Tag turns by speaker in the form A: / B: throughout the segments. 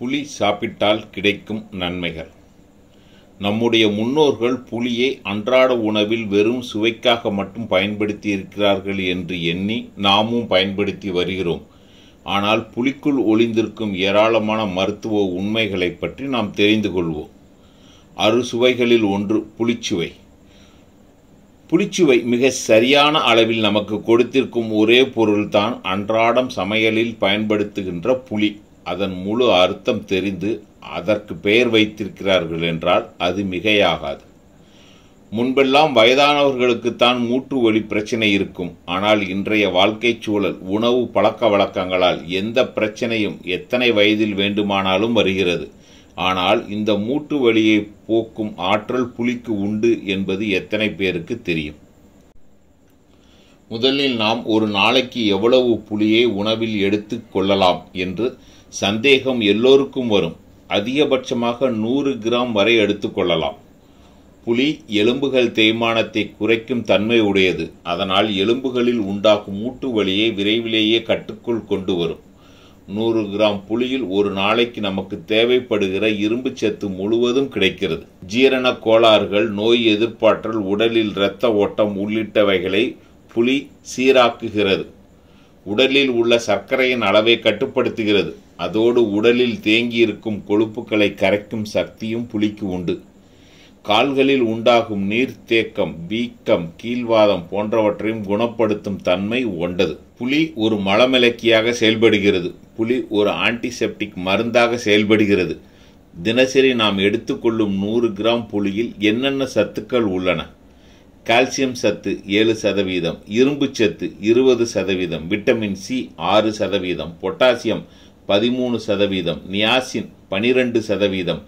A: புலி சாப்பிட்டால் கிடைக்கும் நன்மைகள் நம்முடைய முன்னோர்கள் புலியை அன்றாட உணவில் வெறும் சுவைக்காக மட்டும் பயன்படுத்தி இருக்கிறார்கள் என்று எண்ணி நாமும் பயன்படுத்தி வருகிறோம் ஆனால் புலிக்குள் ஒளிந்திருக்கும் ஏராளமான மருத்துவ உண்மைகளை பற்றி நாம் தெரிந்து கொள்வோம் அறுசுவைகளில் ஒன்று புளிச்சுவை புளிச்சுவை மிக சரியான அளவில் நமக்கு கொடுத்திருக்கும் ஒரே பொருள்தான் அன்றாடம் சமையலில் பயன்படுத்துகின்ற புலி அதன் முழு அர்த்தம் தெரிந்து அதற்கு பெயர் வைத்திருக்கிறார்கள் என்றால் அது மிகையாகாது முன்பெல்லாம் வயதானவர்களுக்குத்தான் மூட்டு ஒளி பிரச்சனை இருக்கும் ஆனால் இன்றைய வாழ்க்கை சூழல் உணவு பழக்க வழக்கங்களால் எந்த பிரச்சனையும் எத்தனை வயதில் வேண்டுமானாலும் வருகிறது ஆனால் இந்த மூட்டு வலியை போக்கும் ஆற்றல் புலிக்கு உண்டு என்பது எத்தனை பேருக்கு தெரியும் முதலில் நாம் ஒரு நாளைக்கு எவ்வளவு புளியை உணவில் எடுத்து கொள்ளலாம் என்று சந்தேகம் எல்லோருக்கும் வரும் அதிகபட்சமாக நூறு கிராம் வரை எடுத்துக்கொள்ளலாம் புலி எலும்புகள் தேய்மானத்தை குறைக்கும் தன்மை உடையது அதனால் எலும்புகளில் உண்டாகும் மூட்டு வலியை விரைவிலேயே கட்டுக்குள் கொண்டு வரும் நூறு கிராம் புளியில் ஒரு நாளைக்கு நமக்கு தேவைப்படுகிற இரும்பு சத்து முழுவதும் கிடைக்கிறது ஜீரண கோளாறுகள் நோய் எதிர்ப்பாற்றல் உடலில் இரத்த ஓட்டம் உள்ளிட்டவைகளை புலி சீராக்குகிறது உடலில் உள்ள சர்க்கரையின் அளவை கட்டுப்படுத்துகிறது அதோடு உடலில் தேங்கியிருக்கும் கொழுப்புகளை கரைக்கும் சக்தியும் புலிக்கு உண்டு கால்களில் உண்டாகும் நீர்த்தேக்கம் வீக்கம் கீழ்வாதம் போன்றவற்றையும் குணப்படுத்தும் தன்மை ஒண்டது புலி ஒரு மலமிளக்கியாக செயல்படுகிறது புலி ஒரு ஆன்டிசெப்டிக் மருந்தாக செயல்படுகிறது தினசரி நாம் எடுத்துக்கொள்ளும் நூறு கிராம் புலியில் என்னென்ன சத்துக்கள் உள்ளன கால்சியம் சத்து ஏழு சதவீதம் இரும்பு சத்து இருபது சதவீதம் விட்டமின் சி ஆறு சதவீதம் பொட்டாசியம் பதிமூணு சதவீதம் நியாசின் பனிரெண்டு சதவீதம்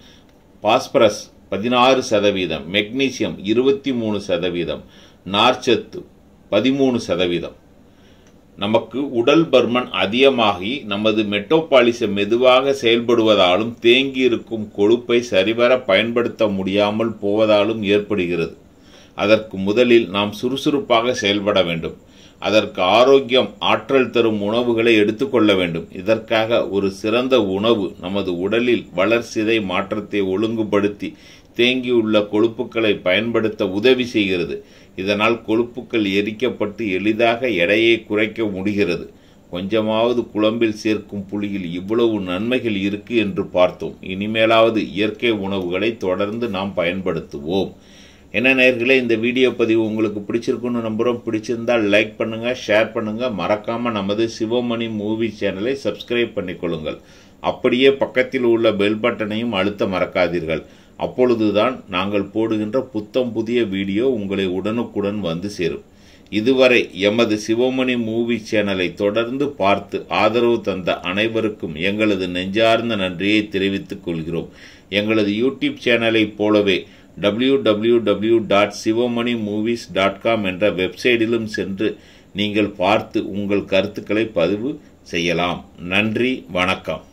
A: பாஸ்பரஸ் பதினாறு சதவீதம் மெக்னீசியம் இருபத்தி மூணு சதவீதம் நார்ச்சத்து பதிமூணு சதவீதம் நமக்கு உடல் பர்மன் அதிகமாகி நமது மெட்டோபாலிசம் மெதுவாக செயல்படுவதாலும் தேங்கியிருக்கும் கொழுப்பை சரிவர பயன்படுத்த முடியாமல் போவதாலும் ஏற்படுகிறது அதற்கு முதலில் நாம் சுறுசுறுப்பாக செயல்பட வேண்டும் அதற்கு ஆரோக்கியம் ஆற்றல் தரும் உணவுகளை எடுத்துக்கொள்ள வேண்டும் இதற்காக ஒரு சிறந்த உணவு நமது உடலில் வளர்சிதை மாற்றத்தை ஒழுங்குபடுத்தி தேங்கியுள்ள கொழுப்புக்களை பயன்படுத்த உதவி செய்கிறது இதனால் கொழுப்புக்கள் எரிக்கப்பட்டு எளிதாக எடையை குறைக்க முடிகிறது கொஞ்சமாவது குழம்பில் சேர்க்கும் புளியில் இவ்வளவு நன்மைகள் இருக்கு என்று பார்த்தோம் இனிமேலாவது இயற்கை உணவுகளை தொடர்ந்து நாம் பயன்படுத்துவோம் என்ன நேர்களே இந்த வீடியோ பதிவு உங்களுக்கு பிடிச்சிருக்குன்னு நம்புகிறோம் பிடிச்சிருந்தால் லைக் பண்ணுங்கள் ஷேர் பண்ணுங்கள் மறக்காமல் நமது சிவமணி மூவி சேனலை சப்ஸ்கிரைப் பண்ணிக்கொள்ளுங்கள் அப்படியே பக்கத்தில் உள்ள பெல் பட்டனையும் அழுத்த மறக்காதீர்கள் அப்பொழுதுதான் நாங்கள் போடுகின்ற புத்தம் புதிய வீடியோ உங்களை உடனுக்குடன் வந்து சேரும் இதுவரை எமது சிவமணி மூவி சேனலை தொடர்ந்து பார்த்து ஆதரவு தந்த அனைவருக்கும் எங்களது நெஞ்சார்ந்த நன்றியை தெரிவித்துக் கொள்கிறோம் எங்களது யூடியூப் சேனலை போலவே W W W dot Sivamani movies dot com என்ற வெப்சைட்டிலும் சென்று நீங்கள் பார்த்து உங்கள் கருத்துக்களை பதிவு செய்யலாம் நன்றி வணக்கம்